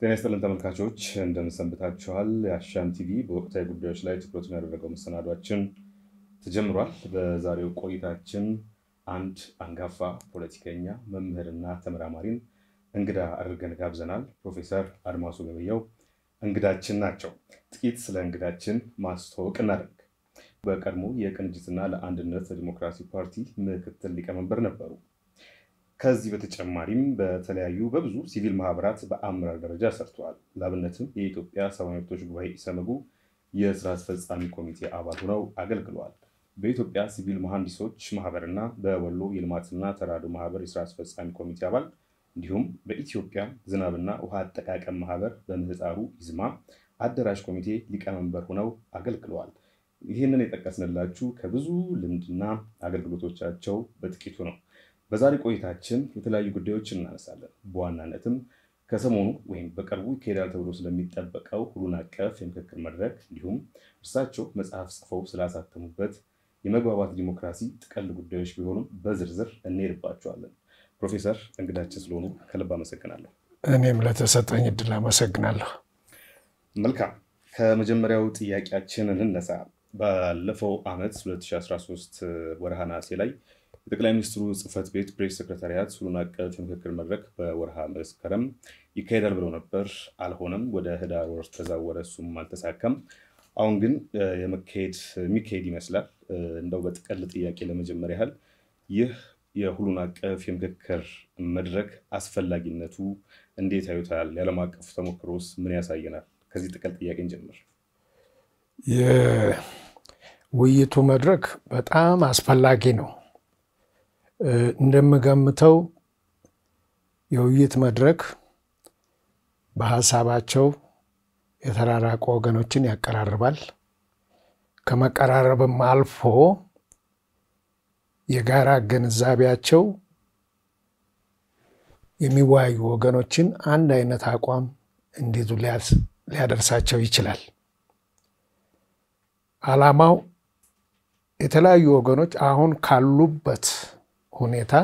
ጤና ይስጥልን ተመልካቾች እንደምንሰንብታችኋል። የአሻም ቲቪ በወቅታዊ ጉዳዮች ላይ ትኩረቱን ያደረገው መሰናዷችን ተጀምሯል። በዛሬው ቆይታችን አንድ አንጋፋ ፖለቲከኛ መምህርና ተመራማሪን እንግዳ አድርገን ጋብዘናል። ፕሮፌሰር አድማሱ ገበየው እንግዳችን ናቸው። ጥቂት ስለ እንግዳችን ማስተዋወቅ እናደርግ። በቀድሞ የቅንጅትና ለአንድነት ለዲሞክራሲ ፓርቲ ምክትል ሊቀመንበር ነበሩ። ከዚህ በተጨማሪም በተለያዩ በብዙ ሲቪል ማህበራት በአመራር ደረጃ ሰርተዋል። ለአብነትም የኢትዮጵያ ሰብአዊ መብቶች ጉባኤ ኢሰመጉ የስራ አስፈጻሚ ኮሚቴ አባል ሆነው አገልግለዋል። በኢትዮጵያ ሲቪል መሐንዲሶች ማህበርና በወሎ የልማትና ተራድኦ ማህበር የስራ አስፈጻሚ ኮሚቴ አባል እንዲሁም በኢትዮጵያ ዝናብና ውሃ አጠቃቀም ማህበር በምህፃሩ ኢዝማ አደራጅ ኮሚቴ ሊቀመንበር ሆነው አገልግለዋል። ይህንን የጠቀስንላችሁ ከብዙ ልምድና አገልግሎቶቻቸው በጥቂቱ ነው። በዛሬ ቆይታችን የተለያዩ ጉዳዮች እናነሳለን። በዋናነትም ከሰሞኑ ወይም በቅርቡ ይካሄዳል ተብሎ ስለሚጠበቀው ሁሉን አቀፍ የምክክር መድረክ እንዲሁም እርሳቸው መጽሐፍ ጽፈው ስላሳተሙበት የመግባባት ዲሞክራሲ ጥቅል ጉዳዮች ቢሆኑም በዝርዝር እንሄድባቸዋለን። ፕሮፌሰር እንግዳችን ስለሆኑ ከልብ አመሰግናለሁ። እኔም ለተሰጠኝ እድል አመሰግናለሁ። መልካም፣ ከመጀመሪያው ጥያቄያችን እንነሳ። ባለፈው ዓመት 2013 ወርሃ ነሐሴ ላይ የጠቅላይ ሚኒስትሩ ጽህፈት ቤት ፕሬስ ሰክረታሪያት ሁሉን አቀፍ የምክክር መድረክ በወርሃ መስከረም ይካሄዳል ብለው ነበር። አልሆነም፣ ወደ ህዳር ወር ተዛወረ፣ እሱም አልተሳካም። አሁን ግን የመካሄድ የሚካሄድ ይመስላል። እንደው በጥቅል ጥያቄ ለመጀመር ያህል ይህ የሁሉን አቀፍ የምክክር መድረክ አስፈላጊነቱ እንዴት ያዩታል? የዓለም አቀፍ ተሞክሮስ ምን ያሳየናል? ከዚህ ጥቅል ጥያቄ እንጀምር። የውይይቱ መድረክ በጣም አስፈላጊ ነው። እንደምገምተው የውይይት መድረክ በሀሳባቸው የተራራቁ ወገኖችን ያቀራርባል። ከመቀራረብም አልፎ የጋራ ግንዛቤያቸው የሚወያዩ ወገኖችን አንድ አይነት አቋም እንዲይዙ ሊያደርሳቸው ይችላል። ዓላማው የተለያዩ ወገኖች አሁን ካሉበት ሁኔታ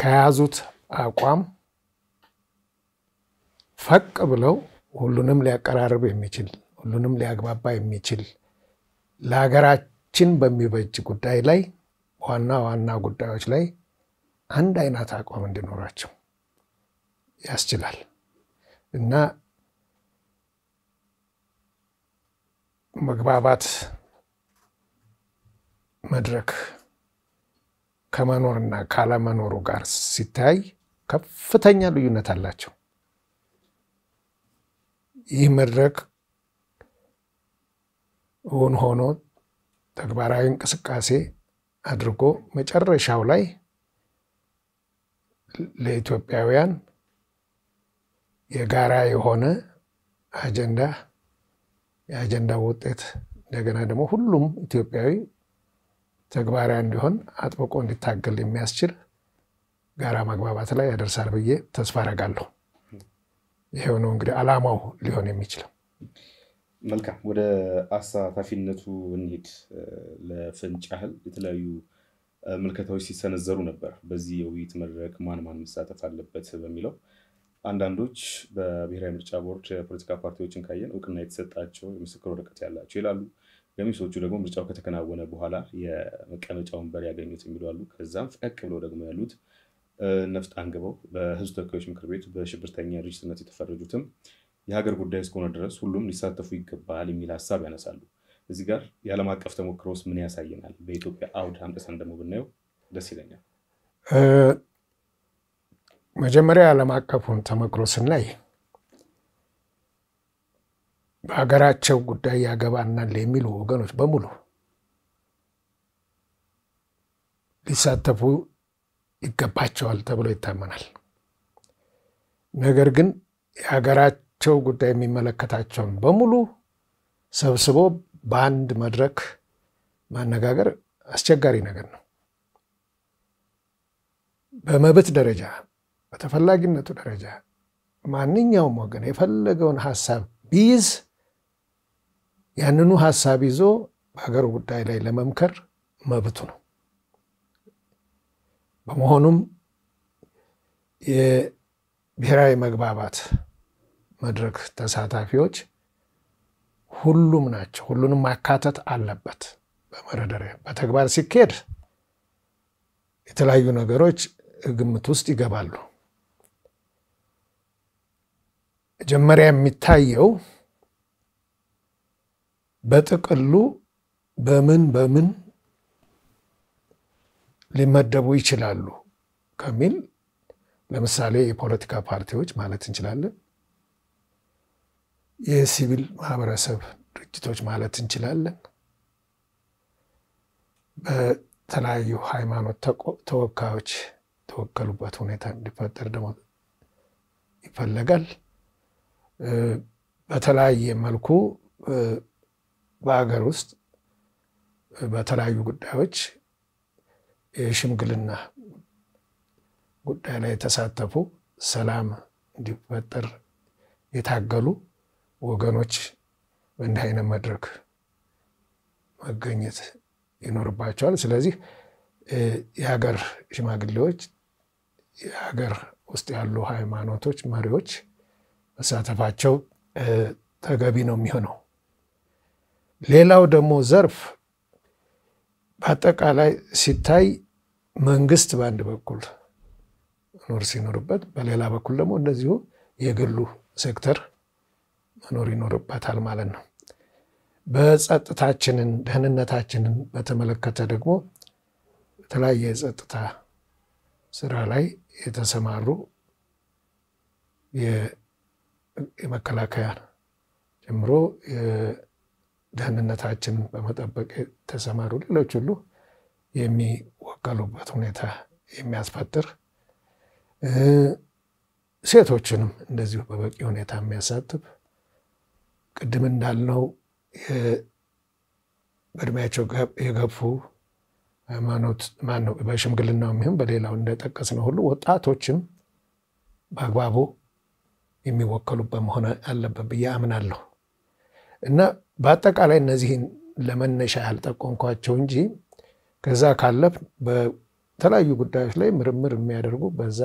ከያዙት አቋም ፈቅ ብለው ሁሉንም ሊያቀራርብ የሚችል ሁሉንም ሊያግባባ የሚችል ለሀገራችን በሚበጅ ጉዳይ ላይ ዋና ዋና ጉዳዮች ላይ አንድ አይነት አቋም እንዲኖራቸው ያስችላል እና መግባባት መድረክ ከመኖርና ካለመኖሩ ጋር ሲታይ ከፍተኛ ልዩነት አላቸው። ይህ መድረክ እውን ሆኖ ተግባራዊ እንቅስቃሴ አድርጎ መጨረሻው ላይ ለኢትዮጵያውያን የጋራ የሆነ አጀንዳ የአጀንዳው ውጤት እንደገና ደግሞ ሁሉም ኢትዮጵያዊ ተግባራዊ እንዲሆን አጥብቆ እንዲታገል የሚያስችል ጋራ መግባባት ላይ ያደርሳል ብዬ ተስፋ አረጋለሁ። ይሄው ነው እንግዲህ አላማው ሊሆን የሚችለው። መልካም፣ ወደ አሳታፊነቱ እንሂድ። ለፍንጭ ያህል የተለያዩ ምልከታዎች ሲሰነዘሩ ነበር። በዚህ የውይይት መድረክ ማን ማን መሳተፍ አለበት በሚለው አንዳንዶች በብሔራዊ ምርጫ ቦርድ የፖለቲካ ፓርቲዎችን ካየን እውቅና የተሰጣቸው የምስክር ወረቀት ያላቸው ይላሉ። ገሚሶቹ ደግሞ ምርጫው ከተከናወነ በኋላ የመቀመጫ ወንበር ያገኙት የሚሉ አሉ። ከዛም ፈቀቅ ብለው ደግሞ ያሉት ነፍጥ አንግበው በህዝብ ተወካዮች ምክር ቤት በሽብርተኛ ድርጅትነት የተፈረጁትም የሀገር ጉዳይ እስከሆነ ድረስ ሁሉም ሊሳተፉ ይገባል የሚል ሀሳብ ያነሳሉ። እዚህ ጋር የዓለም አቀፍ ተሞክሮ ውስጥ ምን ያሳየናል? በኢትዮጵያ አውድ አምጥተን ደግሞ ብናየው ደስ ይለኛል። መጀመሪያ የዓለም አቀፉን ተሞክሮ ስናይ በሀገራቸው ጉዳይ ያገባናል የሚሉ ወገኖች በሙሉ ሊሳተፉ ይገባቸዋል ተብሎ ይታመናል። ነገር ግን የሀገራቸው ጉዳይ የሚመለከታቸውን በሙሉ ሰብስቦ በአንድ መድረክ ማነጋገር አስቸጋሪ ነገር ነው። በመብት ደረጃ በተፈላጊነቱ ደረጃ ማንኛውም ወገን የፈለገውን ሀሳብ ቢይዝ ያንኑ ሀሳብ ይዞ በሀገር ጉዳይ ላይ ለመምከር መብቱ ነው። በመሆኑም የብሔራዊ መግባባት መድረክ ተሳታፊዎች ሁሉም ናቸው። ሁሉንም ማካተት አለበት። በመረደሪያ በተግባር ሲካሄድ የተለያዩ ነገሮች ግምት ውስጥ ይገባሉ። መጀመሪያ የሚታየው በጥቅሉ በምን በምን ሊመደቡ ይችላሉ ከሚል ለምሳሌ የፖለቲካ ፓርቲዎች ማለት እንችላለን። የሲቪል ማህበረሰብ ድርጅቶች ማለት እንችላለን። በተለያዩ ሃይማኖት ተወካዮች የተወከሉበት ሁኔታ እንዲፈጠር ደግሞ ይፈለጋል። በተለያየ መልኩ በሀገር ውስጥ በተለያዩ ጉዳዮች የሽምግልና ጉዳይ ላይ የተሳተፉ ሰላም እንዲፈጠር የታገሉ ወገኖች በእንዲህ አይነት መድረክ መገኘት ይኖርባቸዋል። ስለዚህ የሀገር ሽማግሌዎች፣ የሀገር ውስጥ ያሉ ሃይማኖቶች መሪዎች መሳተፋቸው ተገቢ ነው የሚሆነው። ሌላው ደግሞ ዘርፍ በአጠቃላይ ሲታይ መንግስት በአንድ በኩል መኖር ሲኖርበት፣ በሌላ በኩል ደግሞ እንደዚሁ የግሉ ሴክተር መኖር ይኖርበታል ማለት ነው። በጸጥታችንን ደህንነታችንን በተመለከተ ደግሞ በተለያየ የጸጥታ ስራ ላይ የተሰማሩ የመከላከያ ጀምሮ ደህንነታችን በመጠበቅ የተሰማሩ ሌሎች ሁሉ የሚወከሉበት ሁኔታ የሚያስፈጥር ሴቶችንም እንደዚሁ በበቂ ሁኔታ የሚያሳትፍ ቅድም እንዳልነው በእድሜያቸው የገፉ ሃይማኖት ማነው በሽምግልናው የሚሆን በሌላው እንደጠቀስ ነው ሁሉ ወጣቶችም በአግባቡ የሚወከሉበት መሆን አለበት ብዬ አምናለሁ እና በአጠቃላይ እነዚህን ለመነሻ ያልጠቆምኳቸው እንጂ ከዛ ካለፍ በተለያዩ ጉዳዮች ላይ ምርምር የሚያደርጉ በዛ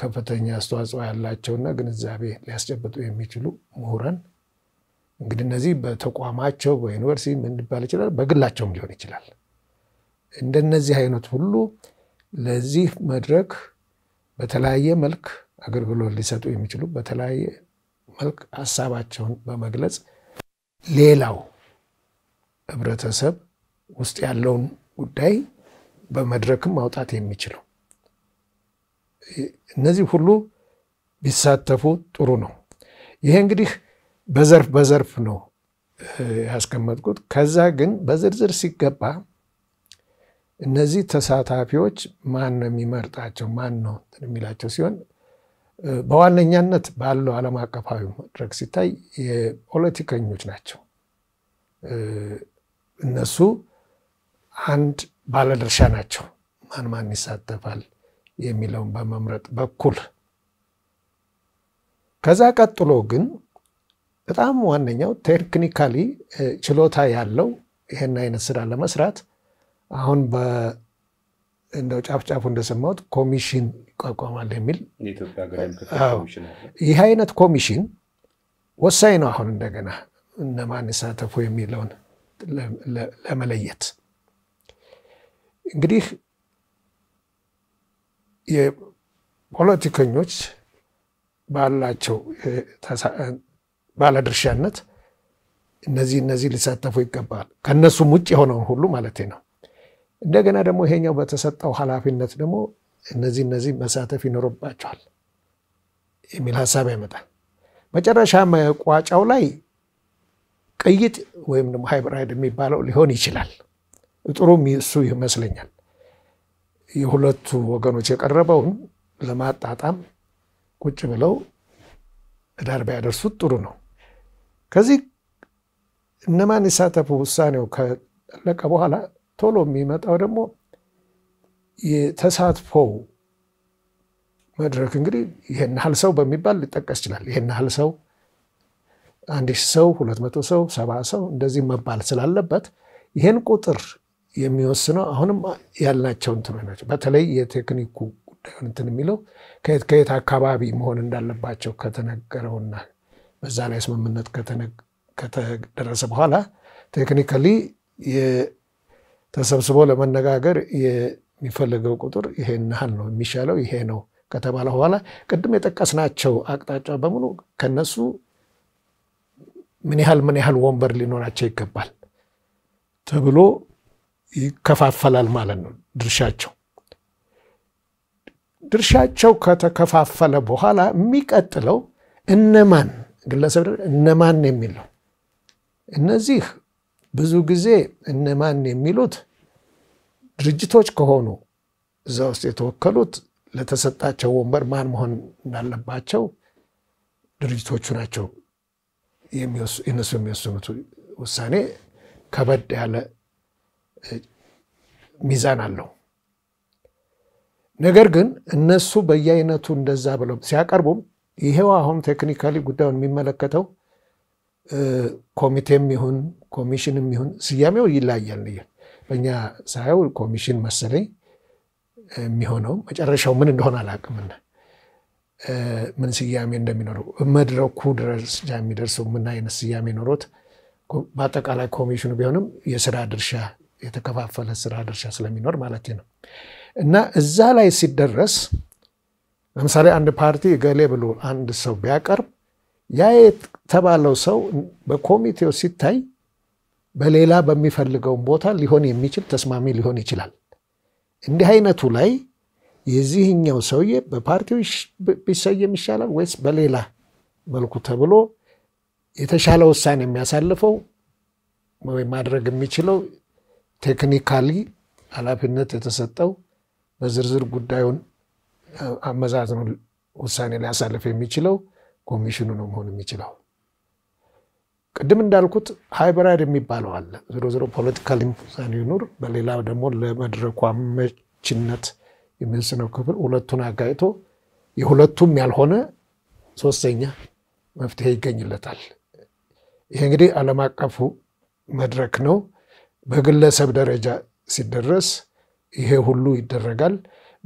ከፍተኛ አስተዋጽኦ ያላቸውና ግንዛቤ ሊያስጨብጡ የሚችሉ ምሁራን እንግዲህ እነዚህ በተቋማቸው በዩኒቨርሲቲ ምን ሊባል ይችላል፣ በግላቸውም ሊሆን ይችላል። እንደነዚህ አይነት ሁሉ ለዚህ መድረክ በተለያየ መልክ አገልግሎት ሊሰጡ የሚችሉ በተለያየ መልክ ሀሳባቸውን በመግለጽ ሌላው ህብረተሰብ ውስጥ ያለውን ጉዳይ በመድረክም ማውጣት የሚችለው እነዚህ ሁሉ ቢሳተፉ ጥሩ ነው። ይሄ እንግዲህ በዘርፍ በዘርፍ ነው ያስቀመጥኩት። ከዛ ግን በዝርዝር ሲገባ እነዚህ ተሳታፊዎች ማን ነው የሚመርጣቸው፣ ማን ነው የሚላቸው ሲሆን በዋነኛነት ባለው ዓለም አቀፋዊ መድረክ ሲታይ የፖለቲከኞች ናቸው። እነሱ አንድ ባለድርሻ ናቸው። ማን ማን ይሳተፋል የሚለውን በመምረጥ በኩል ከዛ ቀጥሎ ግን በጣም ዋነኛው ቴክኒካሊ ችሎታ ያለው ይህን አይነት ስራ ለመስራት አሁን እንደው ጫፍ ጫፉ እንደሰማሁት ኮሚሽን ይቋቋማል የሚል ይህ አይነት ኮሚሽን ወሳኝ ነው። አሁን እንደገና እነማን ይሳተፉ የሚለውን ለመለየት እንግዲህ የፖለቲከኞች ባላቸው ባለድርሻነት እነዚህ እነዚህ ሊሳተፉ ይገባል። ከእነሱም ውጭ የሆነውን ሁሉ ማለት ነው። እንደገና ደግሞ ይሄኛው በተሰጠው ኃላፊነት ደግሞ እነዚህ እነዚህ መሳተፍ ይኖርባቸዋል የሚል ሀሳብ ያመጣል። መጨረሻ መቋጫው ላይ ቅይጥ ወይም ደግሞ ሃይብራይድ የሚባለው ሊሆን ይችላል። ጥሩም እሱ ይመስለኛል። የሁለቱ ወገኖች የቀረበውን ለማጣጣም ቁጭ ብለው ዳር ቢያደርሱት ጥሩ ነው። ከዚህ እነማን ይሳተፉ ውሳኔው ከጠለቀ በኋላ ቶሎ የሚመጣው ደግሞ የተሳትፎው መድረክ እንግዲህ ይሄን ያህል ሰው በሚባል ሊጠቀስ ይችላል። ይሄን ያህል ሰው አንድ ሰው ሁለት መቶ ሰው ሰባ ሰው እንደዚህ መባል ስላለበት ይሄን ቁጥር የሚወስነው አሁንም ያልናቸው እንትኖች ናቸው። በተለይ የቴክኒኩ ጉዳይ እንትን የሚለው ከየት ከየት አካባቢ መሆን እንዳለባቸው ከተነገረውና በዛ ላይ ስምምነት ከተደረሰ በኋላ ቴክኒካሊ ተሰብስቦ ለመነጋገር የሚፈለገው ቁጥር ይሄን ያህል ነው፣ የሚሻለው ይሄ ነው ከተባለ በኋላ ቅድም የጠቀስናቸው አቅጣጫ በሙሉ ከነሱ ምን ያህል ምን ያህል ወንበር ሊኖራቸው ይገባል ተብሎ ይከፋፈላል ማለት ነው ድርሻቸው። ድርሻቸው ከተከፋፈለ በኋላ የሚቀጥለው እነማን ግለሰብ እነማን የሚለው እነዚህ ብዙ ጊዜ እነማን የሚሉት ድርጅቶች ከሆኑ እዛ ውስጥ የተወከሉት ለተሰጣቸው ወንበር ማን መሆን እንዳለባቸው ድርጅቶቹ ናቸው እነሱ የሚወስኑት ውሳኔ ከበድ ያለ ሚዛን አለው። ነገር ግን እነሱ በየአይነቱ እንደዛ ብለው ሲያቀርቡም ይሄው አሁን ቴክኒካሊ ጉዳዩን የሚመለከተው ኮሚቴም ይሁን ኮሚሽን የሚሆን ስያሜው ይለያያል። በእኛ ሳየው ኮሚሽን መሰለኝ የሚሆነው መጨረሻው ምን እንደሆነ አላውቅምና ምን ስያሜ እንደሚኖረው መድረኩ ድረስ የሚደርሰው ምን አይነት ስያሜ ኖሮት በአጠቃላይ ኮሚሽኑ ቢሆንም የስራ ድርሻ የተከፋፈለ ስራ ድርሻ ስለሚኖር ማለት ነው። እና እዛ ላይ ሲደረስ ለምሳሌ አንድ ፓርቲ እገሌ ብሎ አንድ ሰው ቢያቀርብ ያ የተባለው ሰው በኮሚቴው ሲታይ በሌላ በሚፈልገውን ቦታ ሊሆን የሚችል ተስማሚ ሊሆን ይችላል። እንዲህ አይነቱ ላይ የዚህኛው ሰውዬ በፓርቲው ቢሰየም ይሻላል ወይስ በሌላ መልኩ ተብሎ የተሻለ ውሳኔ የሚያሳልፈው ማድረግ የሚችለው ቴክኒካሊ ኃላፊነት የተሰጠው በዝርዝር ጉዳዩን አመዛዝኑ ውሳኔ ሊያሳልፍ የሚችለው ኮሚሽኑ ነው መሆን የሚችለው። ቅድም እንዳልኩት ሃይብራይድ የሚባለው አለ። ዝሮ ዝሮ ፖለቲካል ኢንሳን ይኑር፣ በሌላ ደግሞ ለመድረኩ አመችነት የሚወስነው ክፍል ሁለቱን አጋጭቶ የሁለቱም ያልሆነ ሶስተኛ መፍትሄ ይገኝለታል። ይሄ እንግዲህ ዓለም አቀፉ መድረክ ነው። በግለሰብ ደረጃ ሲደረስ ይሄ ሁሉ ይደረጋል።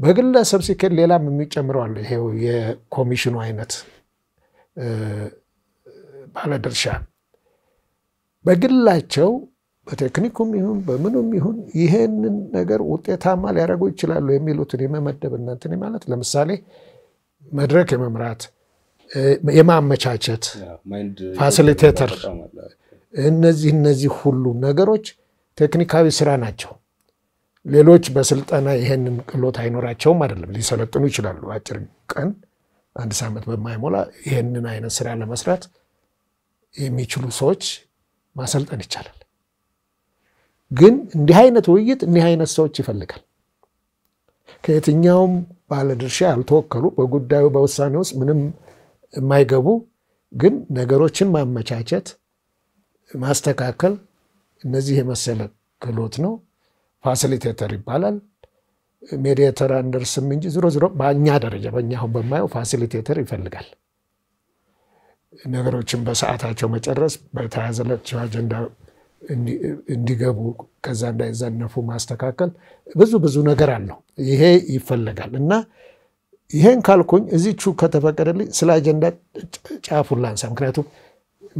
በግለሰብ ሲኬድ ሌላም የሚጨምረው አለ። ይሄው የኮሚሽኑ አይነት ባለድርሻ በግላቸው በቴክኒኩም ይሁን በምኑም ይሁን ይሄንን ነገር ውጤታማ ሊያደርጉ ይችላሉ የሚሉትን የመመደብ እናንትን ማለት ለምሳሌ መድረክ የመምራት የማመቻቸት ፋሲሊቴተር፣ እነዚህ እነዚህ ሁሉ ነገሮች ቴክኒካዊ ስራ ናቸው። ሌሎች በስልጠና ይሄንን ቅሎት አይኖራቸውም አይደለም። ሊሰለጥኑ ይችላሉ። አጭር ቀን አንድ ሳምንት በማይሞላ ይሄንን አይነት ስራ ለመስራት የሚችሉ ሰዎች ማሰልጠን ይቻላል። ግን እንዲህ አይነት ውይይት እንዲህ አይነት ሰዎች ይፈልጋል። ከየትኛውም ባለድርሻ ያልተወከሉ በጉዳዩ በውሳኔ ውስጥ ምንም የማይገቡ ግን ነገሮችን ማመቻቸት፣ ማስተካከል እነዚህ የመሰለ ክህሎት ነው። ፋሲሊቴተር ይባላል። ሜዲተር አንደርስም እንጂ ዝሮ ዝሮ በእኛ ደረጃ በእኛ አሁን በማየው ፋሲሊቴተር ይፈልጋል። ነገሮችን በሰዓታቸው መጨረስ፣ በተያዘላቸው አጀንዳ እንዲገቡ ከዛ እንዳይዘነፉ ማስተካከል፣ ብዙ ብዙ ነገር አለው። ይሄ ይፈለጋል እና ይሄን ካልኩኝ እዚቹ ከተፈቀደልኝ ስለ አጀንዳ ጫፉን ላንሳ። ምክንያቱም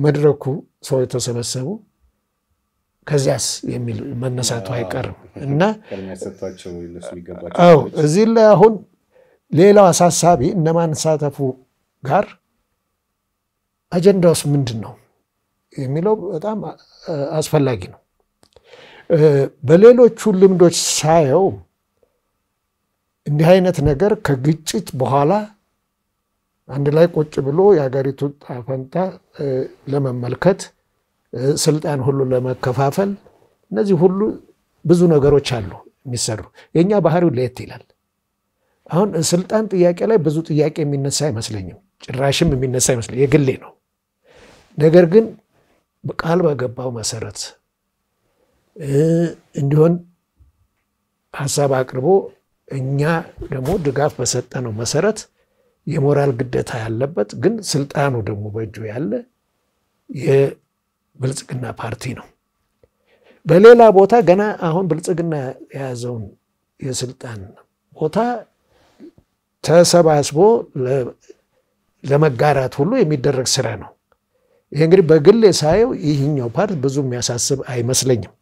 መድረኩ ሰው የተሰበሰቡ ከዚያስ የሚል መነሳቱ አይቀርም እና እዚህ ላይ አሁን ሌላው አሳሳቢ እነማንሳተፉ ጋር አጀንዳውስ ምንድን ነው የሚለው በጣም አስፈላጊ ነው። በሌሎቹ ልምዶች ሳየው እንዲህ አይነት ነገር ከግጭት በኋላ አንድ ላይ ቁጭ ብሎ የሀገሪቱ ጣፈንታ ለመመልከት ስልጣን ሁሉ ለመከፋፈል እነዚህ ሁሉ ብዙ ነገሮች አሉ የሚሰሩ። የእኛ ባህሪው ለየት ይላል። አሁን ስልጣን ጥያቄ ላይ ብዙ ጥያቄ የሚነሳ አይመስለኝም፣ ጭራሽም የሚነሳ አይመስለኝ የግሌ ነው። ነገር ግን ቃል በገባው መሰረት እንዲሆን ሀሳብ አቅርቦ እኛ ደግሞ ድጋፍ በሰጠነው መሰረት የሞራል ግዴታ ያለበት ግን ስልጣኑ ደግሞ በእጁ ያለ የብልጽግና ፓርቲ ነው። በሌላ ቦታ ገና አሁን ብልጽግና የያዘውን የስልጣን ቦታ ተሰባስቦ ለመጋራት ሁሉ የሚደረግ ስራ ነው። ይሄ እንግዲህ በግል ሳየው ይህኛው ፓርት ብዙ የሚያሳስብ አይመስለኝም።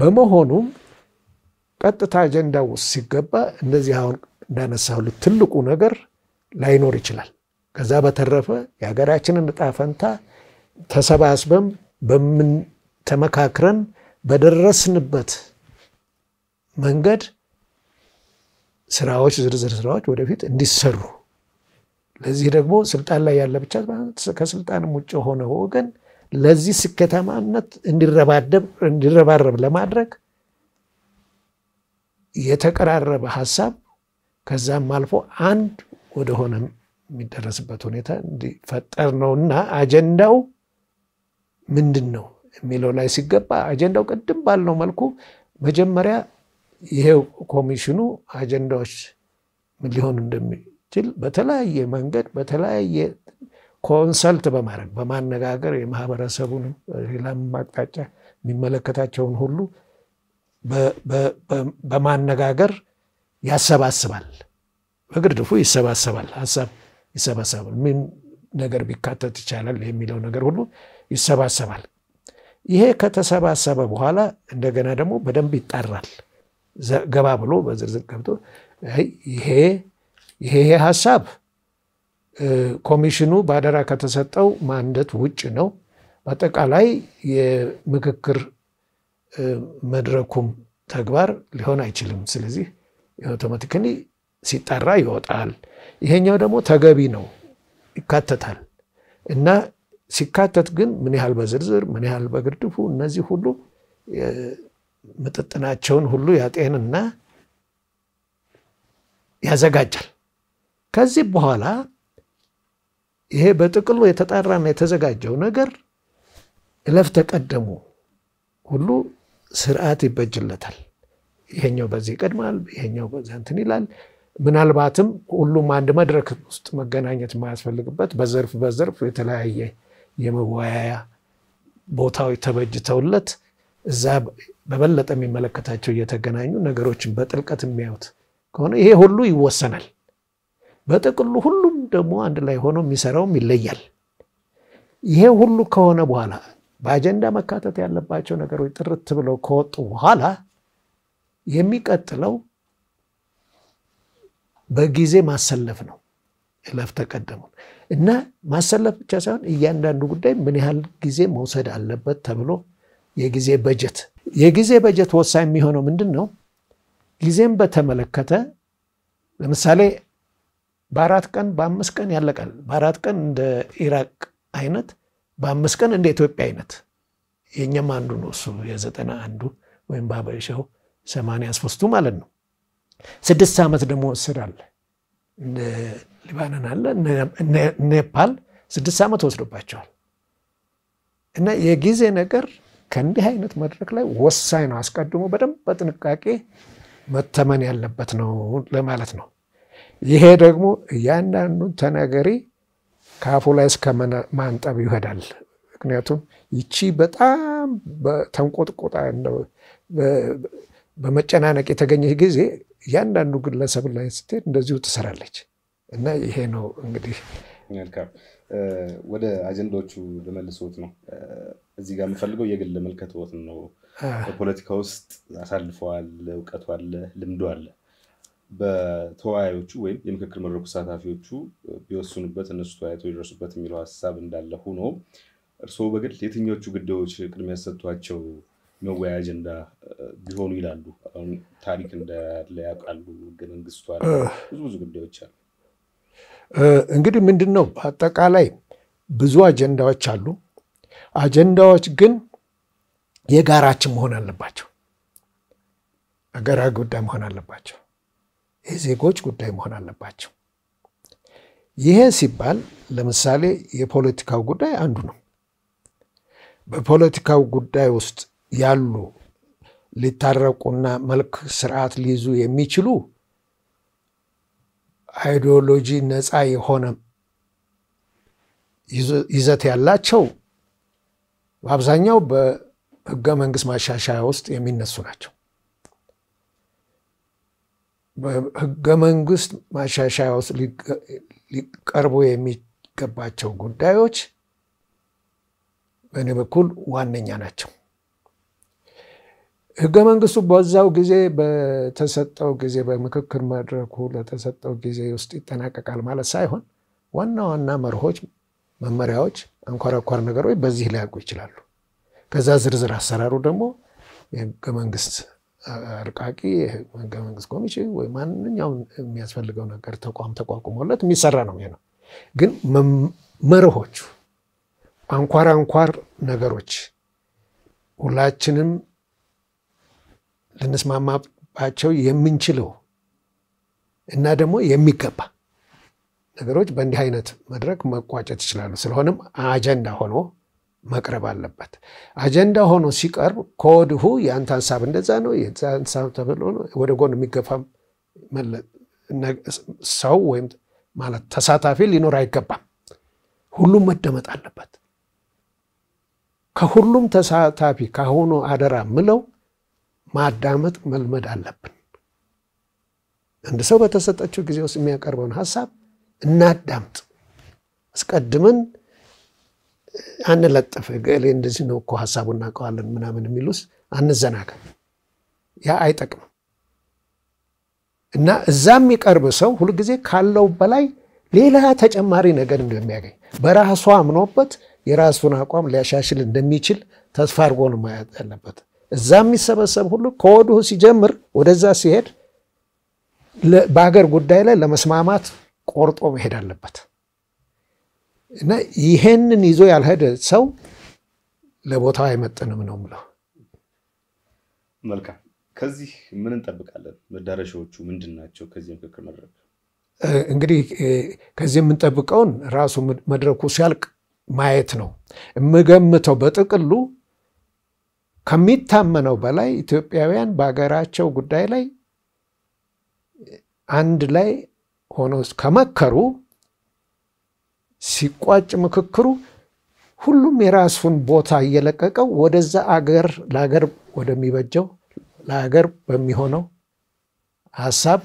በመሆኑም ቀጥታ አጀንዳ ውስጥ ሲገባ እንደዚህ አሁን እንዳነሳሁት ትልቁ ነገር ላይኖር ይችላል። ከዛ በተረፈ የሀገራችንን እጣ ፈንታ ተሰባስበን በምን ተመካክረን በደረስንበት መንገድ ስራዎች ዝርዝር ስራዎች ወደፊት እንዲሰሩ ለዚህ ደግሞ ስልጣን ላይ ያለ ብቻ ከስልጣንም ውጭ የሆነ ወገን ለዚህ ስኬታማነት እንዲረባረብ ለማድረግ የተቀራረበ ሀሳብ ከዛም አልፎ አንድ ወደሆነ የሚደረስበት ሁኔታ እንዲፈጠር ነው እና አጀንዳው ምንድን ነው የሚለው ላይ ሲገባ አጀንዳው ቅድም ባልነው መልኩ መጀመሪያ ይሄው ኮሚሽኑ አጀንዳዎች ምን ሊሆኑ እንደሚ ችል በተለያየ መንገድ በተለያየ ኮንሰልት በማድረግ በማነጋገር የማህበረሰቡን ሌላም አቅጣጫ የሚመለከታቸውን ሁሉ በማነጋገር ያሰባስባል። በግርድፉ ይሰባሰባል፣ ሀሳብ ይሰባሰባል። ምን ነገር ቢካተት ይቻላል የሚለው ነገር ሁሉ ይሰባሰባል። ይሄ ከተሰባሰበ በኋላ እንደገና ደግሞ በደንብ ይጣራል። ገባ ብሎ በዝርዝር ገብቶ ይሄ ይሄ ሀሳብ ኮሚሽኑ በአደራ ከተሰጠው ማንደት ውጭ ነው። በአጠቃላይ የምክክር መድረኩም ተግባር ሊሆን አይችልም። ስለዚህ የኦቶማቲክሊ ሲጠራ ይወጣል። ይሄኛው ደግሞ ተገቢ ነው፣ ይካተታል እና ሲካተት ግን ምን ያህል በዝርዝር ምን ያህል በግርድፉ እነዚህ ሁሉ ምጥጥናቸውን ሁሉ ያጤንና ያዘጋጃል። ከዚህ በኋላ ይሄ በጥቅሉ የተጣራና የተዘጋጀው ነገር እለፍ ተቀደሙ ሁሉ ስርዓት ይበጅለታል። ይሄኛው በዚህ ይቀድማል፣ ይሄኛው በዛ እንትን ይላል። ምናልባትም ሁሉም አንድ መድረክ ውስጥ መገናኘት የማያስፈልግበት በዘርፍ በዘርፍ የተለያየ የመወያያ ቦታዎች ተበጅተውለት እዛ በበለጠ የሚመለከታቸው እየተገናኙ ነገሮችን በጥልቀት የሚያዩት ከሆነ ይሄ ሁሉ ይወሰናል። በጥቅሉ ሁሉም ደግሞ አንድ ላይ ሆኖ የሚሰራውም ይለያል። ይሄ ሁሉ ከሆነ በኋላ በአጀንዳ መካተት ያለባቸው ነገሮች ጥርት ብለው ከወጡ በኋላ የሚቀጥለው በጊዜ ማሰለፍ ነው። እለፍ ተቀደሙ እና ማሰለፍ ብቻ ሳይሆን እያንዳንዱ ጉዳይ ምን ያህል ጊዜ መውሰድ አለበት ተብሎ የጊዜ በጀት የጊዜ በጀት ወሳኝ የሚሆነው ምንድን ነው? ጊዜም በተመለከተ ለምሳሌ በአራት ቀን በአምስት ቀን ያለቃል። በአራት ቀን እንደ ኢራቅ አይነት፣ በአምስት ቀን እንደ ኢትዮጵያ አይነት የእኛም አንዱ ነው እሱ የዘጠና አንዱ ወይም በሀበሻው ሰማንያ ሶስቱ ማለት ነው። ስድስት ዓመት ደግሞ እስር አለ። ሊባኖን አለ፣ ኔፓል ስድስት ዓመት ወስዶባቸዋል። እና የጊዜ ነገር ከእንዲህ አይነት መድረክ ላይ ወሳኝ ነው። አስቀድሞ በደንብ በጥንቃቄ መተመን ያለበት ነው ለማለት ነው። ይሄ ደግሞ እያንዳንዱን ተናገሪ ከአፉ ላይ እስከ ማንጠብ ይሄዳል። ምክንያቱም ይቺ በጣም ተንቆጥቆጣ በመጨናነቅ የተገኘ ጊዜ እያንዳንዱ ግለሰብ ላይ ስትሄድ እንደዚሁ ትሰራለች እና ይሄ ነው እንግዲህ መልካም ወደ አጀንዳዎቹ ልመልስዎት ነው። እዚህ ጋር የምፈልገው የግል መልከት ወት ነው። በፖለቲካ ውስጥ አሳልፈዋል፣ እውቀቱ አለ፣ ልምዱ አለ። በተወያዮቹ ወይም የምክክር መድረኩ ተሳታፊዎቹ ቢወስኑበት እነሱ ተወያይተው ይደርሱበት የሚለው ሀሳብ እንዳለ ሆኖ እርስዎ በግል የትኞቹ ጉዳዮች ቅድሚያ ሰጥቷቸው መወያ አጀንዳ ቢሆኑ ይላሉ? አሁን ታሪክ እንዳለ ያውቃሉ፣ ህገ መንግስቱ አለ፣ ብዙ ብዙ ጉዳዮች አሉ። እንግዲህ ምንድን ነው አጠቃላይ ብዙ አጀንዳዎች አሉ። አጀንዳዎች ግን የጋራችን መሆን አለባቸው፣ አገራዊ ጉዳይ መሆን አለባቸው። የዜጎች ጉዳይ መሆን አለባቸው። ይሄ ሲባል ለምሳሌ የፖለቲካው ጉዳይ አንዱ ነው። በፖለቲካው ጉዳይ ውስጥ ያሉ ሊታረቁና መልክ ስርዓት ሊይዙ የሚችሉ አይዲዮሎጂ ነፃ የሆነ ይዘት ያላቸው በአብዛኛው በህገ መንግስት ማሻሻያ ውስጥ የሚነሱ ናቸው። በህገ መንግስት ማሻሻያ ውስጥ ሊቀርቡ የሚገባቸው ጉዳዮች በእኔ በኩል ዋነኛ ናቸው። ህገ መንግስቱ በዛው ጊዜ በተሰጠው ጊዜ በምክክር መድረኩ ለተሰጠው ጊዜ ውስጥ ይጠናቀቃል ማለት ሳይሆን ዋና ዋና መርሆች፣ መመሪያዎች፣ አንኳራኳር ነገሮች በዚህ ሊያውቁ ይችላሉ። ከዛ ዝርዝር አሰራሩ ደግሞ የህገ መንግስት አርቃቂ ህገ መንግስት ኮሚሽን ወይ ማንኛውም የሚያስፈልገው ነገር ተቋም ተቋቁሞለት የሚሰራ ነው ነው። ግን መርሆቹ አንኳር አንኳር ነገሮች ሁላችንም ልንስማማባቸው የምንችለው እና ደግሞ የሚገባ ነገሮች በእንዲህ አይነት መድረክ መቋጨት ይችላሉ። ስለሆነም አጀንዳ ሆኖ መቅረብ አለበት። አጀንዳ ሆኖ ሲቀርብ ከወድሁ የአንተ ሀሳብ እንደዛ ነው ሀሳብ ተብሎ ወደ ጎን የሚገፋም ሰው ወይም ማለት ተሳታፊ ሊኖር አይገባም። ሁሉም መደመጥ አለበት። ከሁሉም ተሳታፊ ካሁኑ አደራ ምለው ማዳመጥ መልመድ አለብን። አንድ ሰው በተሰጠችው ጊዜ ውስጥ የሚያቀርበውን ሀሳብ እናዳምጥ። አስቀድመን አንለጠፈ ገሌ እንደዚህ ነው እኮ ሀሳቡ እናውቀዋለን ምናምን የሚሉስ አንዘናጋ። ያ አይጠቅምም። እና እዛ የሚቀርብ ሰው ሁልጊዜ ካለው በላይ ሌላ ተጨማሪ ነገር እንደሚያገኝ በራሱ አምኖበት የራሱን አቋም ሊያሻሽል እንደሚችል ተስፋ አድርጎ ነው ማየት ያለበት። እዛ የሚሰበሰብ ሁሉ ከወዲሁ ሲጀምር ወደዛ ሲሄድ በሀገር ጉዳይ ላይ ለመስማማት ቆርጦ መሄድ አለበት። እና ይሄንን ይዞ ያልሄደ ሰው ለቦታው አይመጥንም ነው ምለው። መልካም። ከዚህ ምን እንጠብቃለን? መዳረሻዎቹ ምንድን ናቸው? ከዚህ ምክክር መድረክ እንግዲህ ከዚህ የምንጠብቀውን ራሱ መድረኩ ሲያልቅ ማየት ነው የምገምተው። በጥቅሉ ከሚታመነው በላይ ኢትዮጵያውያን በሀገራቸው ጉዳይ ላይ አንድ ላይ ሆኖ ከመከሩ ሲቋጭ ምክክሩ ሁሉም የራሱን ቦታ እየለቀቀው ወደዛ አገር ለሀገር ወደሚበጀው ለሀገር በሚሆነው ሀሳብ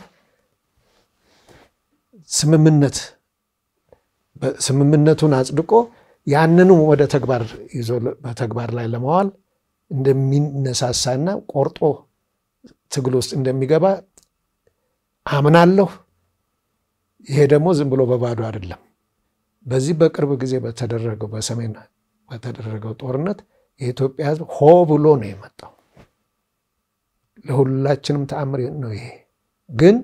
ስምምነት ስምምነቱን አጽድቆ ያንኑ ወደ ተግባር ይዞ በተግባር ላይ ለማዋል እንደሚነሳሳና ቆርጦ ትግል ውስጥ እንደሚገባ አምናለሁ። ይሄ ደግሞ ዝም ብሎ በባዶ አይደለም። በዚህ በቅርብ ጊዜ በተደረገው በሰሜን በተደረገው ጦርነት የኢትዮጵያ ህዝብ ሆ ብሎ ነው የመጣው። ለሁላችንም ተአምር ነው ይሄ። ግን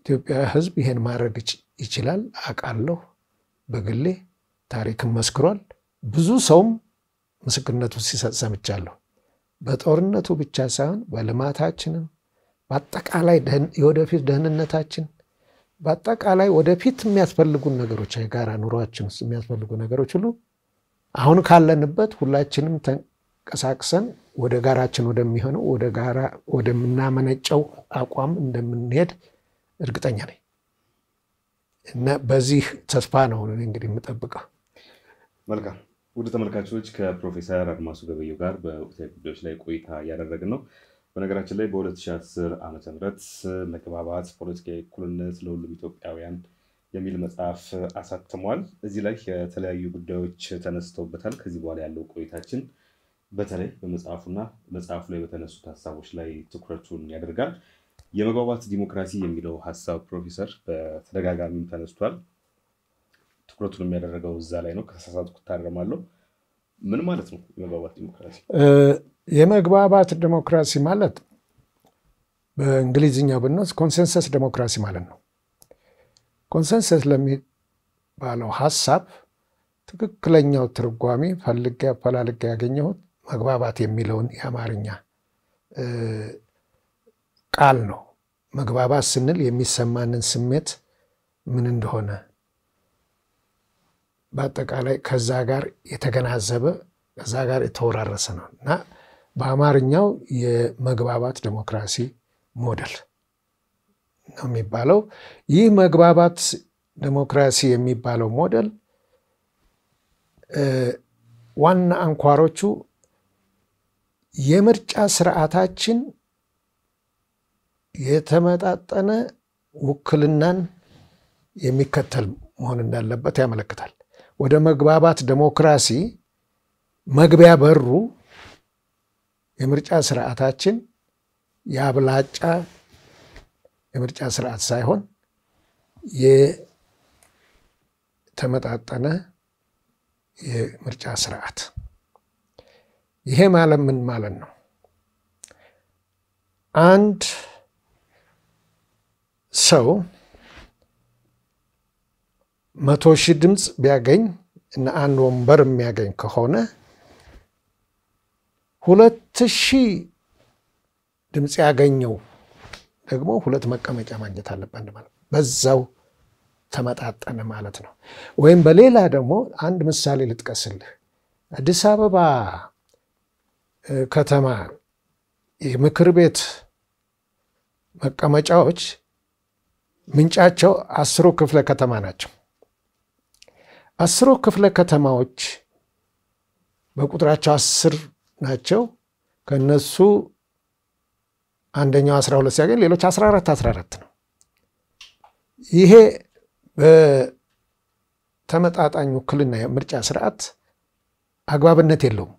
ኢትዮጵያ ህዝብ ይሄን ማድረግ ይችላል አውቃለሁ። በግሌ ታሪክም መስክሯል። ብዙ ሰውም ምስክርነቱ ሲሰጥ ሰምቻለሁ። በጦርነቱ ብቻ ሳይሆን በልማታችንም በአጠቃላይ የወደፊት ደህንነታችን በአጠቃላይ ወደፊት የሚያስፈልጉን ነገሮች የጋራ ኑሯችን ውስጥ የሚያስፈልጉ ነገሮች ሁሉ አሁን ካለንበት ሁላችንም ተንቀሳቅሰን ወደ ጋራችን ወደሚሆነው ወደ ጋራ ወደምናመነጨው አቋም እንደምንሄድ እርግጠኛ ነኝ እና በዚህ ተስፋ ነው እንግዲህ የምጠብቀው። መልካም ውድ ተመልካቾች ከፕሮፌሰር አድማሱ ገበየሁ ጋር በወቅታዊ ጉዳዮች ላይ ቆይታ እያደረግን ነው። በነገራችን ላይ በ2010 ዓ ም መግባባት፣ ፖለቲካዊ እኩልነት ለሁሉም ኢትዮጵያውያን የሚል መጽሐፍ አሳትሟል። እዚህ ላይ የተለያዩ ጉዳዮች ተነስተውበታል። ከዚህ በኋላ ያለው ቆይታችን በተለይ በመጽሐፉና መጽሐፉ ላይ በተነሱት ሀሳቦች ላይ ትኩረቱን ያደርጋል። የመግባባት ዲሞክራሲ የሚለው ሀሳብ ፕሮፌሰር በተደጋጋሚም ተነስቷል። ትኩረቱን የሚያደረገው እዛ ላይ ነው። ከተሳሳትኩ ታረማለሁ። ምን ማለት ነው የመግባባት ዲሞክራሲ? የመግባባት ዴሞክራሲ ማለት በእንግሊዝኛው ብንወስድ ኮንሰንሰስ ዴሞክራሲ ማለት ነው። ኮንሰንሰስ ለሚባለው ሀሳብ ትክክለኛው ትርጓሜ ፈልጌ አፈላልጌ ያገኘሁት መግባባት የሚለውን የአማርኛ ቃል ነው። መግባባት ስንል የሚሰማንን ስሜት ምን እንደሆነ በአጠቃላይ ከዛ ጋር የተገናዘበ ከዛ ጋር የተወራረሰ ነው እና በአማርኛው የመግባባት ዲሞክራሲ ሞዴል ነው የሚባለው። ይህ መግባባት ዲሞክራሲ የሚባለው ሞዴል ዋና አንኳሮቹ የምርጫ ስርዓታችን የተመጣጠነ ውክልናን የሚከተል መሆን እንዳለበት ያመለክታል። ወደ መግባባት ዲሞክራሲ መግቢያ በሩ የምርጫ ስርዓታችን የአብላጫ የምርጫ ስርዓት ሳይሆን የተመጣጠነ የምርጫ ስርዓት። ይሄ ማለት ምን ማለት ነው? አንድ ሰው መቶ ሺህ ድምፅ ቢያገኝ እና አንድ ወንበር የሚያገኝ ከሆነ ሁለት ሺህ ድምፅ ያገኘው ደግሞ ሁለት መቀመጫ ማግኘት አለበት ማለት በዛው ተመጣጠነ ማለት ነው። ወይም በሌላ ደግሞ አንድ ምሳሌ ልጥቀስልህ። አዲስ አበባ ከተማ የምክር ቤት መቀመጫዎች ምንጫቸው አስሩ ክፍለ ከተማ ናቸው። አስሮ ክፍለ ከተማዎች በቁጥራቸው አስር ናቸው። ከነሱ አንደኛው 12 ሲያገኝ ሌሎች 14 14 ነው። ይሄ በተመጣጣኝ ውክልና የምርጫ ስርዓት አግባብነት የለውም።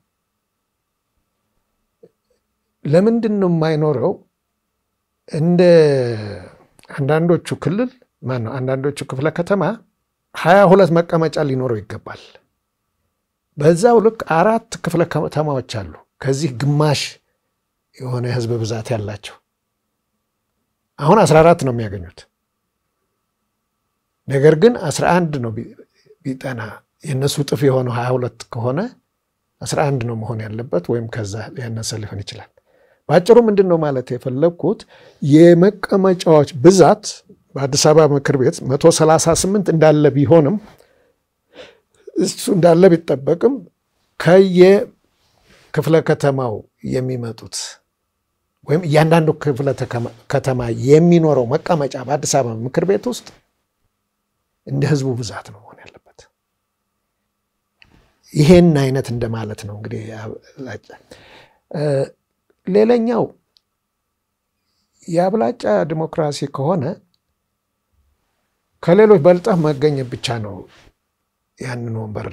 ለምንድን ነው የማይኖረው? እንደ አንዳንዶቹ ክልል ማነው አንዳንዶቹ ክፍለ ከተማ ሀያ ሁለት መቀመጫ ሊኖረው ይገባል። በዛው ልክ አራት ክፍለ ከተማዎች አሉ። ከዚህ ግማሽ የሆነ የህዝብ ብዛት ያላቸው አሁን 14 ነው የሚያገኙት። ነገር ግን 11 ነው ቢጠና የእነሱ ጥፍ የሆነው 22 ከሆነ 11 ነው መሆን ያለበት፣ ወይም ከዛ ያነሰ ሊሆን ይችላል። በአጭሩ ምንድን ነው ማለት የፈለግኩት የመቀመጫዎች ብዛት በአዲስ አበባ ምክር ቤት 138 እንዳለ ቢሆንም እሱ እንዳለ ቢጠበቅም ከየ ከተማው የሚመጡት ወይም እያንዳንዱ ክፍለ ከተማ የሚኖረው መቀመጫ በአዲስ አበባ ምክር ቤት ውስጥ እንደ ህዝቡ ብዛት ነው መሆን ያለበት። ይሄን አይነት እንደማለት ነው እንግዲህ ሌላኛው የአብላጫ ዲሞክራሲ ከሆነ ከሌሎች በልጠህ መገኘት ብቻ ነው ያንን ወንበር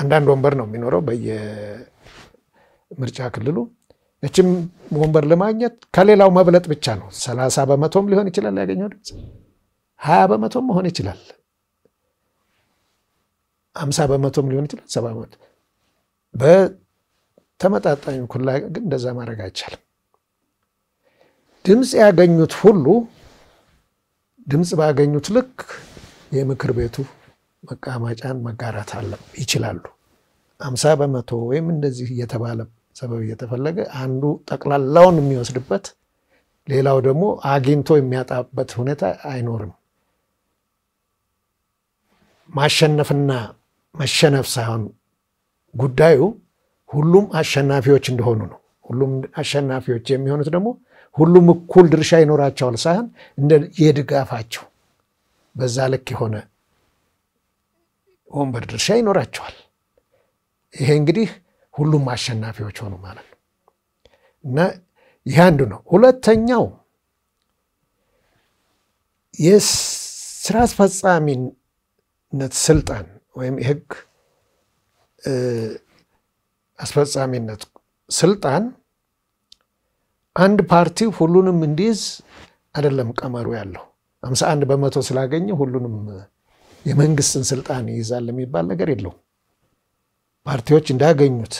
አንዳንድ ወንበር ነው የሚኖረው በየምርጫ ክልሉ። እችም ወንበር ለማግኘት ከሌላው መብለጥ ብቻ ነው። ሰላሳ በመቶም ሊሆን ይችላል ያገኘው ድምፅ፣ ሀያ በመቶም መሆን ይችላል፣ አምሳ በመቶም ሊሆን ይችላል፣ ሰባ በመቶ በተመጣጣኝ ኩላ ግን እንደዛ ማድረግ አይቻልም። ድምፅ ያገኙት ሁሉ ድምፅ ባገኙት ልክ የምክር ቤቱ መቀመጫን መጋራት አለ ይችላሉ። አምሳ በመቶ ወይም እንደዚህ እየተባለ ሰበብ እየተፈለገ አንዱ ጠቅላላውን የሚወስድበት ሌላው ደግሞ አግኝቶ የሚያጣበት ሁኔታ አይኖርም። ማሸነፍና መሸነፍ ሳይሆን ጉዳዩ ሁሉም አሸናፊዎች እንደሆኑ ነው። ሁሉም አሸናፊዎች የሚሆኑት ደግሞ ሁሉም እኩል ድርሻ ይኖራቸዋል ሳይሆን እንደ የድጋፋቸው በዛ ልክ የሆነ ወንበር ድርሻ ይኖራቸዋል። ይሄ እንግዲህ ሁሉም አሸናፊዎች ሆኑ ማለት ነው እና ይህ አንዱ ነው። ሁለተኛው የስራ አስፈጻሚነት ስልጣን ወይም የህግ አስፈጻሚነት ስልጣን አንድ ፓርቲ ሁሉንም እንዲይዝ አይደለም ቀመሩ ያለው ሃምሳ አንድ በመቶ ስላገኘ ሁሉንም የመንግስትን ስልጣን ይይዛል የሚባል ነገር የለውም። ፓርቲዎች እንዳገኙት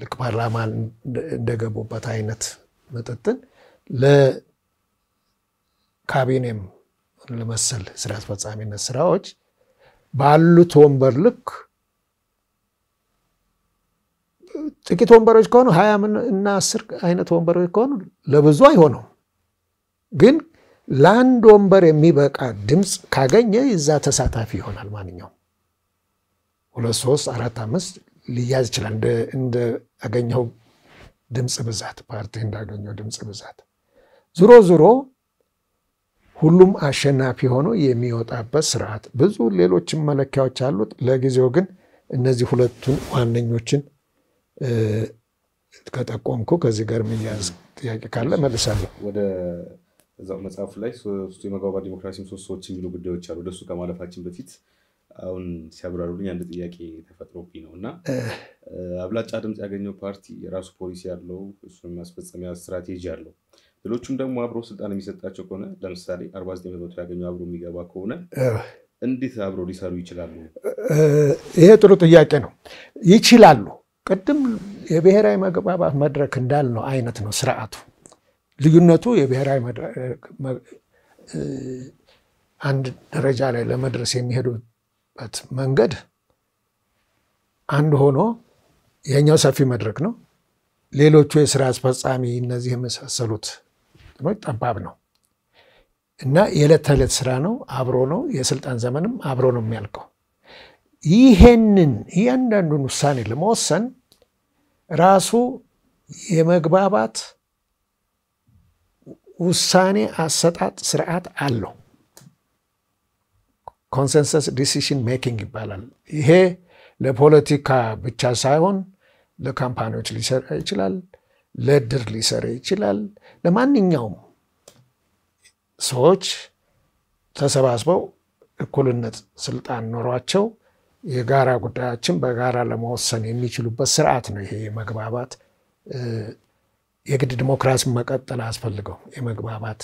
ልክ ፓርላማ እንደገቡበት አይነት መጠጥን ለካቢኔም ለመሰል ስራ አስፈጻሚነት ስራዎች ባሉት ወንበር ልክ ጥቂት ወንበሮች ከሆኑ ሀያ እና አስር አይነት ወንበሮች ከሆኑ ለብዙ አይሆነው ግን ለአንድ ወንበር የሚበቃ ድምፅ ካገኘ እዛ ተሳታፊ ይሆናል። ማንኛውም ሁለት፣ ሶስት፣ አራት፣ አምስት ሊያዝ ይችላል። እንደ አገኘው ድምፅ ብዛት ፓርቲ እንዳገኘው ድምፅ ብዛት ዝሮ ዝሮ ሁሉም አሸናፊ ሆኖ የሚወጣበት ስርዓት ብዙ ሌሎችም መለኪያዎች አሉት። ለጊዜው ግን እነዚህ ሁለቱን ዋነኞችን ከጠቆምኩ ከዚህ ጋር የሚያዝ ጥያቄ ካለ መልሳለሁ። እዛው መጽሐፉ ላይ ሶስቱ የመግባባት ዲሞክራሲም ሶስት ሰዎች የሚሉ ጉዳዮች አሉ። ወደሱ ከማለፋችን በፊት አሁን ሲያብራሩልኝ አንድ ጥያቄ ተፈጥሮብኝ ነው እና አብላጫ ድምፅ ያገኘው ፓርቲ የራሱ ፖሊሲ ያለው እሱን ማስፈጸሚያ ስትራቴጂ አለው። ሌሎቹም ደግሞ አብሮ ስልጣን የሚሰጣቸው ከሆነ ለምሳሌ አርባ ዘጠኝ በመቶ ያገኘው አብሮ የሚገባ ከሆነ እንዴት አብሮ ሊሰሩ ይችላሉ? ይሄ ጥሩ ጥያቄ ነው። ይችላሉ። ቅድም የብሔራዊ መግባባት መድረክ እንዳልነው አይነት ነው ስርዓቱ ልዩነቱ የብሔራዊ አንድ ደረጃ ላይ ለመድረስ የሚሄዱበት መንገድ አንድ ሆኖ የኛው ሰፊ መድረክ ነው። ሌሎቹ የስራ አስፈጻሚ እነዚህ የመሳሰሉት ጠባብ ነው እና የዕለት ተዕለት ስራ ነው፣ አብሮ ነው። የስልጣን ዘመንም አብሮ ነው የሚያልቀው። ይሄንን እያንዳንዱን ውሳኔ ለመወሰን ራሱ የመግባባት ውሳኔ አሰጣጥ ስርዓት አለው። ኮንሰንሰስ ዲሲሽን ሜኪንግ ይባላል። ይሄ ለፖለቲካ ብቻ ሳይሆን ለካምፓኒዎች ሊሰራ ይችላል፣ ለድር ሊሰራ ይችላል። ለማንኛውም ሰዎች ተሰባስበው እኩልነት ስልጣን ኖሯቸው የጋራ ጉዳያችን በጋራ ለመወሰን የሚችሉበት ስርዓት ነው ይሄ የመግባባት የግድ ዲሞክራሲ መቀጠል አስፈልገው የመግባባት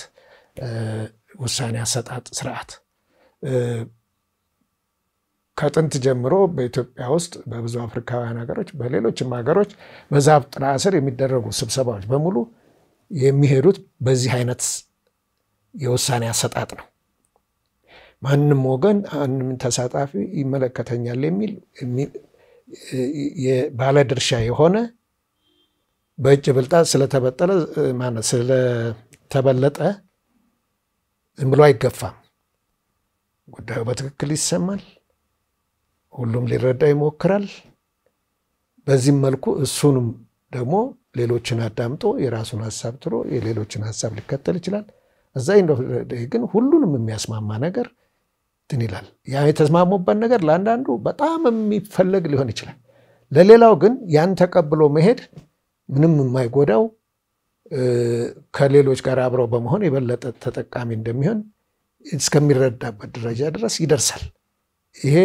ውሳኔ አሰጣጥ ስርዓት ከጥንት ጀምሮ በኢትዮጵያ ውስጥ በብዙ አፍሪካውያን ሀገሮች፣ በሌሎችም ሀገሮች በዛፍ ጥላ ስር የሚደረጉ ስብሰባዎች በሙሉ የሚሄዱት በዚህ አይነት የውሳኔ አሰጣጥ ነው። ማንም ወገን አንም ተሳታፊ ይመለከተኛል የሚል ባለድርሻ የሆነ በእጅ ብልጣት ስለተበጠለ ስለተበለጠ ዝም ብሎ አይገፋም። ጉዳዩ በትክክል ይሰማል። ሁሉም ሊረዳ ይሞክራል። በዚህም መልኩ እሱንም ደግሞ ሌሎችን አዳምጦ የራሱን ሀሳብ ጥሎ የሌሎችን ሀሳብ ሊከተል ይችላል። እዛ ግን ሁሉንም የሚያስማማ ነገር እንትን ይላል። ያ የተስማሙበት ነገር ለአንዳንዱ በጣም የሚፈለግ ሊሆን ይችላል። ለሌላው ግን ያን ተቀብሎ መሄድ ምንም የማይጎዳው ከሌሎች ጋር አብረው በመሆን የበለጠ ተጠቃሚ እንደሚሆን እስከሚረዳበት ደረጃ ድረስ ይደርሳል። ይሄ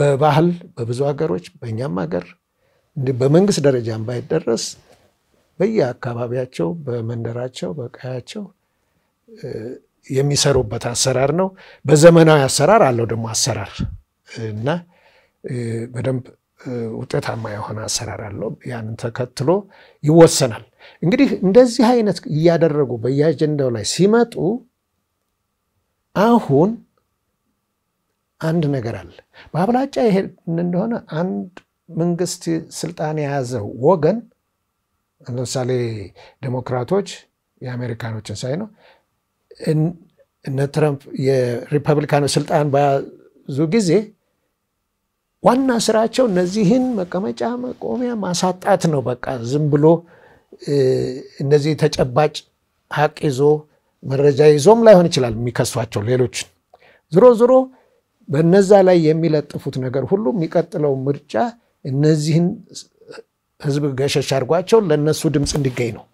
በባህል በብዙ ሀገሮች በእኛም ሀገር በመንግስት ደረጃም ባይደረስ በየአካባቢያቸው በመንደራቸው በቀያቸው የሚሰሩበት አሰራር ነው። በዘመናዊ አሰራር አለው ደግሞ አሰራር እና በደንብ ውጤታማ የሆነ አሰራር አለው። ያንን ተከትሎ ይወሰናል። እንግዲህ እንደዚህ አይነት እያደረጉ በየአጀንዳው ላይ ሲመጡ አሁን አንድ ነገር አለ። በአብላጫ ይሄ እንደሆነ አንድ መንግስት ስልጣን የያዘው ወገን ለምሳሌ ዴሞክራቶች የአሜሪካኖችን ሳይ ነው እነ ትረምፕ የሪፐብሊካኖች ስልጣን በያዙ ጊዜ ዋና ስራቸው እነዚህን መቀመጫ መቆሚያ ማሳጣት ነው። በቃ ዝም ብሎ እነዚህ ተጨባጭ ሀቅ ይዞ መረጃ ይዞም ላይሆን ይችላል የሚከሷቸው ሌሎችን። ዝሮ ዝሮ በነዛ ላይ የሚለጥፉት ነገር ሁሉ የሚቀጥለው ምርጫ እነዚህን ህዝብ ገሸሽ አድርጓቸው ለእነሱ ድምፅ እንዲገኝ ነው።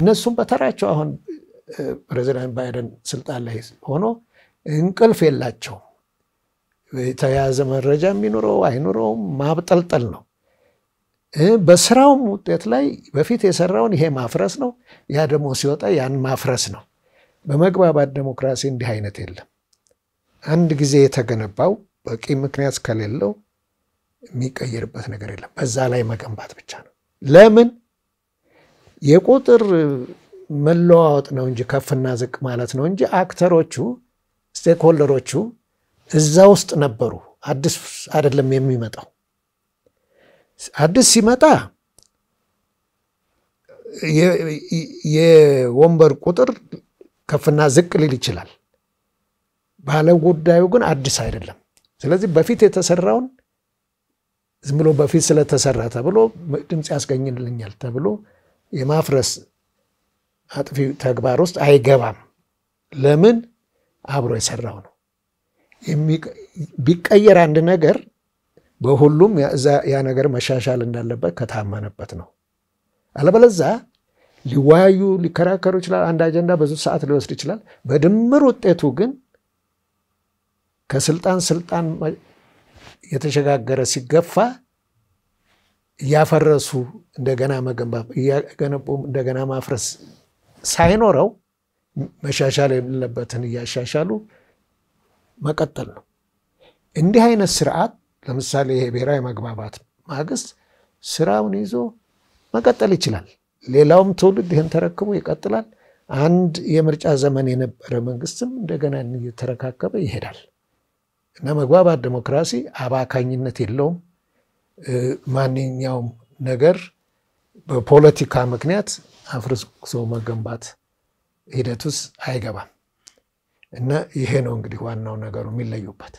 እነሱም በተራቸው አሁን ፕሬዚዳንት ባይደን ስልጣን ላይ ሆኖ እንቅልፍ የላቸውም። የተያያዘ መረጃ የሚኖረው አይኖረውም ማብጠልጠል ነው። በስራውም ውጤት ላይ በፊት የሰራውን ይሄ ማፍረስ ነው፣ ያ ደግሞ ሲወጣ ያን ማፍረስ ነው። በመግባባት ዴሞክራሲ እንዲህ አይነት የለም። አንድ ጊዜ የተገነባው በቂ ምክንያት ከሌለው የሚቀየርበት ነገር የለም። በዛ ላይ መገንባት ብቻ ነው። ለምን የቁጥር መለዋወጥ ነው እንጂ ከፍና ዝቅ ማለት ነው እንጂ አክተሮቹ ስቴክሆልደሮቹ እዛ ውስጥ ነበሩ። አዲስ አይደለም የሚመጣው። አዲስ ሲመጣ የወንበር ቁጥር ከፍና ዝቅ ሊል ይችላል። ባለ ጉዳዩ ግን አዲስ አይደለም። ስለዚህ በፊት የተሰራውን ዝም ብሎ በፊት ስለተሰራ ተብሎ ድምፅ ያስገኝልኛል ተብሎ የማፍረስ አጥፊ ተግባር ውስጥ አይገባም። ለምን? አብሮ የሰራው ነው። ቢቀየር አንድ ነገር በሁሉም ያ ነገር መሻሻል እንዳለበት ከታመነበት ነው። አለበለዛ ሊወያዩ ሊከራከሩ ይችላል። አንድ አጀንዳ ብዙ ሰዓት ሊወስድ ይችላል። በድምር ውጤቱ ግን ከስልጣን ስልጣን የተሸጋገረ ሲገፋ እያፈረሱ እንደገና መገንባት እያገነቡ እንደገና ማፍረስ ሳይኖረው መሻሻል የሌለበትን እያሻሻሉ መቀጠል ነው። እንዲህ አይነት ስርዓት ለምሳሌ ይሄ ብሔራዊ መግባባት ማግስት ስራውን ይዞ መቀጠል ይችላል። ሌላውም ትውልድ ይህን ተረክቦ ይቀጥላል። አንድ የምርጫ ዘመን የነበረ መንግስትም እንደገና እየተረካከበ ይሄዳል እና መግባባት ዲሞክራሲ አባካኝነት የለውም። ማንኛውም ነገር በፖለቲካ ምክንያት አፍርሶ መገንባት ሂደት ውስጥ አይገባም። እና ይሄ ነው እንግዲህ ዋናው ነገሩ የሚለዩበት።